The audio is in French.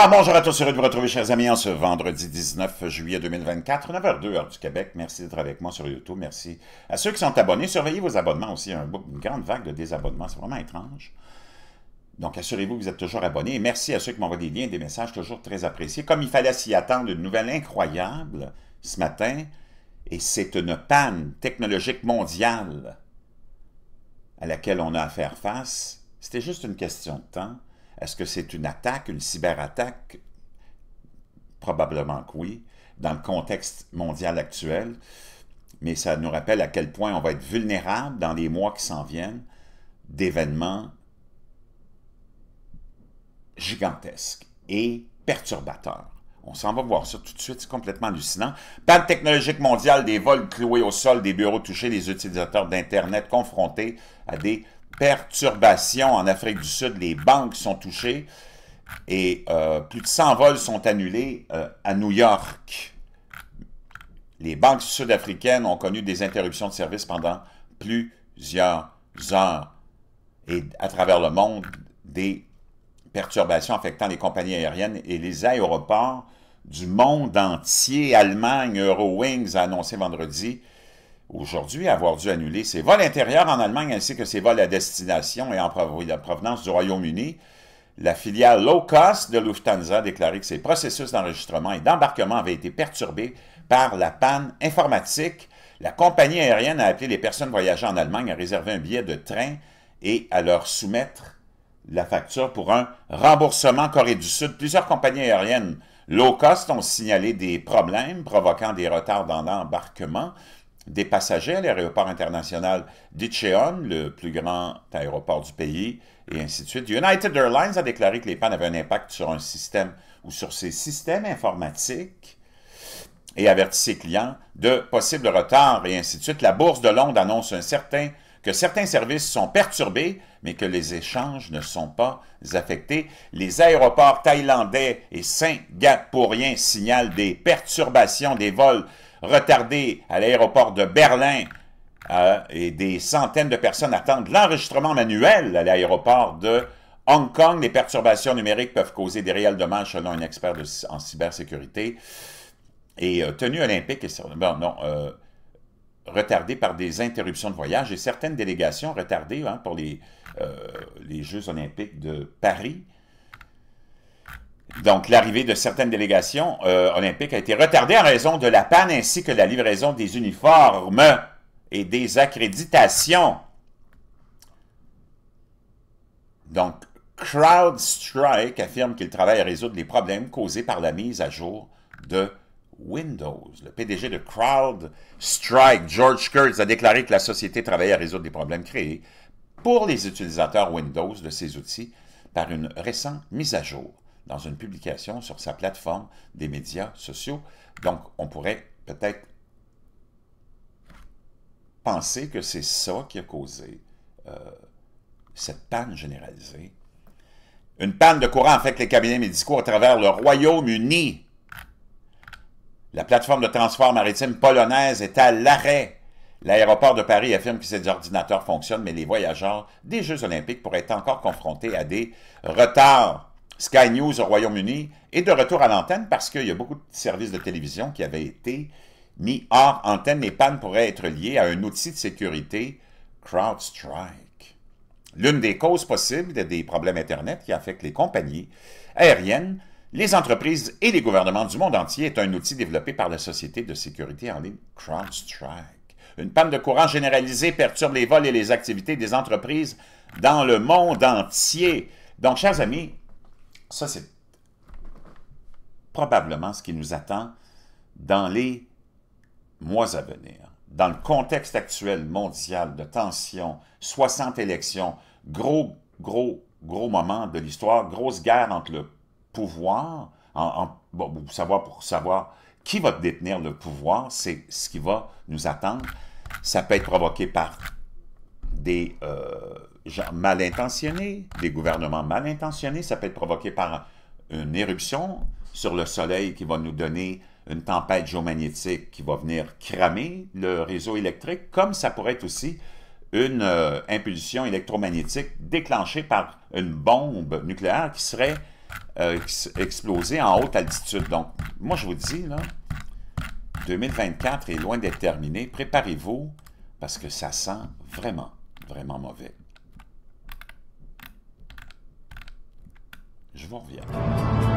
Ah, bonjour à tous, heureux de vous retrouver, chers amis, en ce vendredi 19 juillet 2024, 9h02, heure du Québec. Merci d'être avec moi sur YouTube. Merci à ceux qui sont abonnés. Surveillez vos abonnements aussi. a une grande vague de désabonnements, c'est vraiment étrange. Donc, assurez-vous que vous êtes toujours abonnés. merci à ceux qui m'envoient des liens, des messages toujours très appréciés. Comme il fallait s'y attendre, une nouvelle incroyable ce matin, et c'est une panne technologique mondiale à laquelle on a à faire face. C'était juste une question de temps est-ce que c'est une attaque, une cyberattaque? Probablement que oui, dans le contexte mondial actuel. Mais ça nous rappelle à quel point on va être vulnérable dans les mois qui s'en viennent d'événements gigantesques et perturbateurs. On s'en va voir ça tout de suite, c'est complètement hallucinant. Panne technologique mondiale, des vols cloués au sol, des bureaux touchés, des utilisateurs d'Internet confrontés à des perturbations en Afrique du Sud. Les banques sont touchées et euh, plus de 100 vols sont annulés euh, à New York. Les banques sud-africaines ont connu des interruptions de service pendant plusieurs heures. Et à travers le monde, des perturbations affectant les compagnies aériennes et les aéroports du monde entier. Allemagne, Eurowings a annoncé vendredi aujourd'hui avoir dû annuler ses vols intérieurs en Allemagne ainsi que ses vols à destination et en provenance du Royaume-Uni, la filiale low cost de Lufthansa a déclaré que ses processus d'enregistrement et d'embarquement avaient été perturbés par la panne informatique. La compagnie aérienne a appelé les personnes voyageant en Allemagne à réserver un billet de train et à leur soumettre la facture pour un remboursement Corée du Sud. Plusieurs compagnies aériennes low cost ont signalé des problèmes provoquant des retards dans l'embarquement des passagers à l'aéroport international d'Icheon, le plus grand aéroport du pays, et ainsi de suite. United Airlines a déclaré que les pannes avaient un impact sur un système ou sur ses systèmes informatiques et avertit ses clients de possibles retards et ainsi de suite. La Bourse de Londres annonce un certain que certains services sont perturbés, mais que les échanges ne sont pas affectés. Les aéroports thaïlandais et singapouriens signalent des perturbations des vols retardés à l'aéroport de Berlin euh, et des centaines de personnes attendent l'enregistrement manuel à l'aéroport de Hong Kong. Les perturbations numériques peuvent causer des réels dommages selon un expert en cybersécurité. Et euh, tenue olympique, et, bon, non, euh, retardé par des interruptions de voyage et certaines délégations retardées hein, pour les, euh, les Jeux olympiques de Paris. Donc, l'arrivée de certaines délégations euh, olympiques a été retardée en raison de la panne ainsi que la livraison des uniformes et des accréditations. Donc, CrowdStrike affirme qu'il travaille à résoudre les problèmes causés par la mise à jour de Windows. Le PDG de CrowdStrike, George Kurtz, a déclaré que la société travaillait à résoudre des problèmes créés pour les utilisateurs Windows de ces outils par une récente mise à jour dans une publication sur sa plateforme des médias sociaux. Donc, on pourrait peut-être penser que c'est ça qui a causé euh, cette panne généralisée. Une panne de courant affecte les cabinets médicaux à travers le Royaume-Uni. La plateforme de transport maritime polonaise est à l'arrêt. L'aéroport de Paris affirme que ses ordinateurs fonctionnent, mais les voyageurs des Jeux olympiques pourraient être encore confrontés à des retards. Sky News au Royaume-Uni est de retour à l'antenne parce qu'il y a beaucoup de services de télévision qui avaient été mis hors antenne. Les pannes pourraient être liées à un outil de sécurité, CrowdStrike. L'une des causes possibles des problèmes Internet qui affectent les compagnies aériennes les entreprises et les gouvernements du monde entier est un outil développé par la société de sécurité en ligne CrowdStrike. Une panne de courant généralisée perturbe les vols et les activités des entreprises dans le monde entier. Donc, chers amis, ça c'est probablement ce qui nous attend dans les mois à venir. Dans le contexte actuel mondial de tension, 60 élections, gros, gros, gros moment de l'histoire, grosse guerre entre le pouvoir, en, savoir pour savoir qui va détenir le pouvoir, c'est ce qui va nous attendre. Ça peut être provoqué par des euh, gens mal intentionnés, des gouvernements mal intentionnés, ça peut être provoqué par une éruption sur le soleil qui va nous donner une tempête géomagnétique qui va venir cramer le réseau électrique, comme ça pourrait être aussi une euh, impulsion électromagnétique déclenchée par une bombe nucléaire qui serait euh, exploser en haute altitude. Donc, moi, je vous dis, là, 2024 est loin d'être terminé. Préparez-vous parce que ça sent vraiment, vraiment mauvais. Je vous reviens.